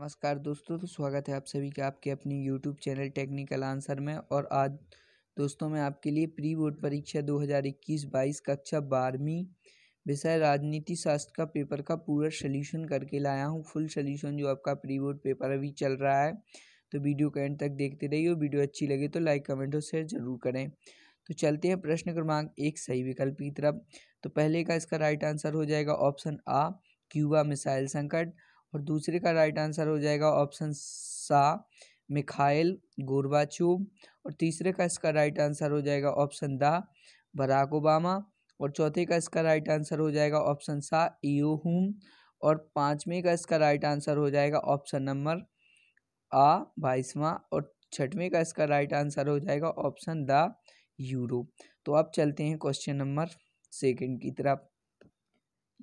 नमस्कार दोस्तों तो स्वागत है आप सभी का आपके अपनी यूट्यूब चैनल टेक्निकल आंसर में और आज दोस्तों मैं आपके लिए प्री बोर्ड परीक्षा 2021 बाईस कक्षा बारहवीं विषय राजनीति शास्त्र का पेपर का पूरा सोल्यूशन करके लाया हूँ फुल सोल्यूशन जो आपका प्री बोर्ड पेपर अभी चल रहा है तो वीडियो के एंड तक देखते रहिए और वीडियो अच्छी लगे तो लाइक कमेंट और शेयर जरूर करें तो चलते हैं प्रश्न क्रमांक एक सही विकल्प की तरफ तो पहले का इसका राइट आंसर हो जाएगा ऑप्शन आ क्यूबा मिसाइल संकट और दूसरे का राइट आंसर हो जाएगा ऑप्शन सा मिखाइल गोरबाचूब और तीसरे का इसका राइट आंसर हो जाएगा ऑप्शन द बराक ओबामा और चौथे का इसका राइट आंसर हो जाएगा ऑप्शन सा ईओहूम और पाँचवें का इसका राइट आंसर हो जाएगा ऑप्शन नंबर आ बाईसवा और छठवें का इसका राइट आंसर हो जाएगा ऑप्शन द यूरो तो अब चलते हैं क्वेश्चन नंबर सेकंड की तरफ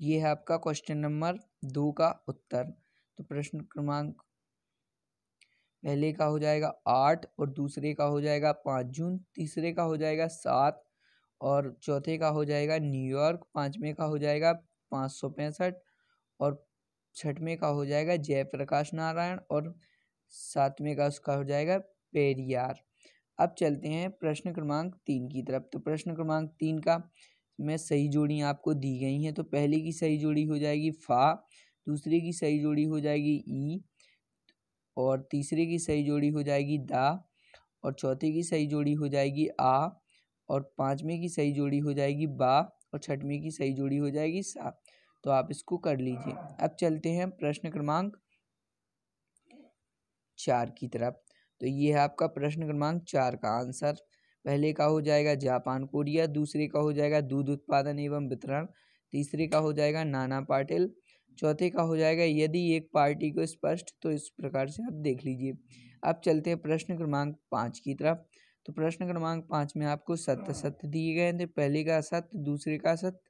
ये है आपका क्वेश्चन नंबर दो का उत्तर तो प्रश्न क्रमांक पहले का हो जाएगा आठ और दूसरे का हो जाएगा पाँच जून तीसरे का हो जाएगा सात और चौथे का हो जाएगा न्यूयॉर्क पाँचवें का हो जाएगा पाँच सौ पैंसठ और छठवें का हो जाएगा जयप्रकाश नारायण और सातवें का उसका हो जाएगा पेरियार अब चलते हैं प्रश्न क्रमांक तीन की तरफ तो प्रश्न क्रमांक तीन का में सही जोड़ियाँ आपको दी गई हैं तो पहले की सही जोड़ी हो जाएगी फ़ा दूसरे की सही जोड़ी हो जाएगी ई और तीसरे की सही जोड़ी हो जाएगी दा और चौथे की सही जोड़ी हो जाएगी आ और पाँचवें की सही जोड़ी हो जाएगी बा और छठवें की सही जोड़ी हो जाएगी सा तो आप इसको कर लीजिए अब चलते हैं प्रश्न क्रमांक चार की तरफ तो ये है आपका प्रश्न क्रमांक चार का आंसर पहले का हो जाएगा जापान कोरिया दूसरे का हो जाएगा दूध उत्पादन एवं वितरण तीसरे का हो जाएगा नाना पाटिल चौथे का हो जाएगा यदि एक पार्टी को स्पष्ट तो इस प्रकार से आप देख लीजिए अब चलते हैं प्रश्न क्रमांक पाँच की तरफ तो प्रश्न क्रमांक पाँच में आपको सत्य सत्य दिए गए थे पहले का सत्य दूसरे का सत्य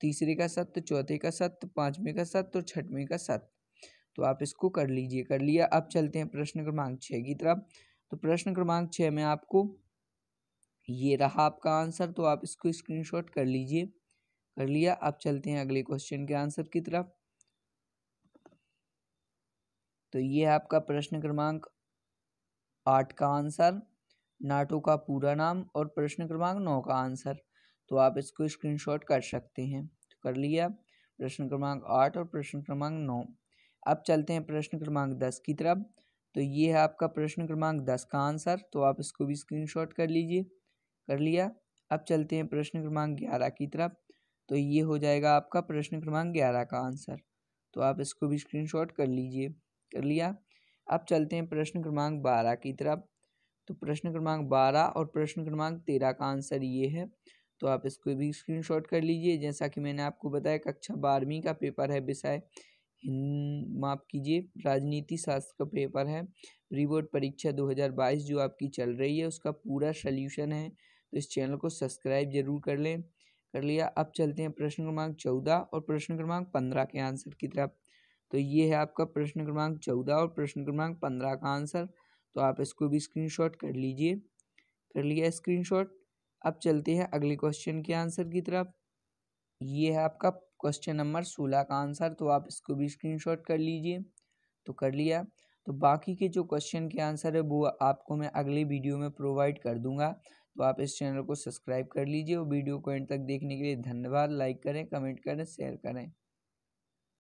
तीसरे का सत्य चौथे का सत्य पाँचवें का सत्य और छठवें का सत्य तो आप इसको कर लीजिए कर लिया अब चलते हैं प्रश्न क्रमांक छः की तरफ तो प्रश्न क्रमांक छः में आपको ये रहा आपका आंसर तो आप इसको स्क्रीनशॉट कर लीजिए कर लिया अब चलते हैं अगले क्वेश्चन के आंसर की तरफ तो ये है आपका प्रश्न क्रमांक आठ का आंसर नाटो का पूरा नाम और प्रश्न क्रमांक नौ का आंसर तो आप इसको स्क्रीनशॉट कर सकते हैं तो कर लिया प्रश्न क्रमांक आठ और प्रश्न क्रमांक नौ अब चलते हैं प्रश्न क्रमांक दस की तरफ तो ये है आपका प्रश्न क्रमांक दस का आंसर तो आप इसको भी स्क्रीनशॉट कर लीजिए कर लिया अब चलते हैं प्रश्न क्रमांक ग्यारह की तरफ तो ये हो जाएगा आपका प्रश्न क्रमांक ग्यारह का आंसर तो आप इसको भी स्क्रीनशॉट कर लीजिए कर लिया अब चलते हैं प्रश्न क्रमांक बारह की तरफ तो प्रश्न क्रमांक बारह और प्रश्न क्रमांक तेरह का आंसर ये है तो आप इसको भी स्क्रीनशॉट कर लीजिए जैसा कि मैंने आपको बताया कक्षा बारहवीं का पेपर है विषय माफ़ कीजिए राजनीति शास्त्र का पेपर है प्री बोर्ड परीक्षा 2022 जो आपकी चल रही है उसका पूरा सल्यूशन है तो इस चैनल को सब्सक्राइब जरूर कर लें कर लिया अब चलते हैं प्रश्न क्रमांक चौदह और प्रश्न क्रमांक पंद्रह के आंसर की तरफ तो ये है आपका प्रश्न क्रमांक चौदह और प्रश्न क्रमांक पंद्रह का आंसर तो आप इसको भी स्क्रीनशॉट कर लीजिए कर लिया स्क्रीनशॉट अब चलते हैं अगले क्वेश्चन के आंसर की तरफ ये है आपका क्वेश्चन नंबर सोलह का आंसर तो आप इसको भी स्क्रीनशॉट कर लीजिए तो कर लिया तो बाकी के जो क्वेश्चन के आंसर है वो आपको मैं अगले वीडियो में प्रोवाइड कर दूंगा तो आप इस चैनल को सब्सक्राइब कर लीजिए और वीडियो को एंड तक देखने के लिए धन्यवाद लाइक करें कमेंट करें शेयर करें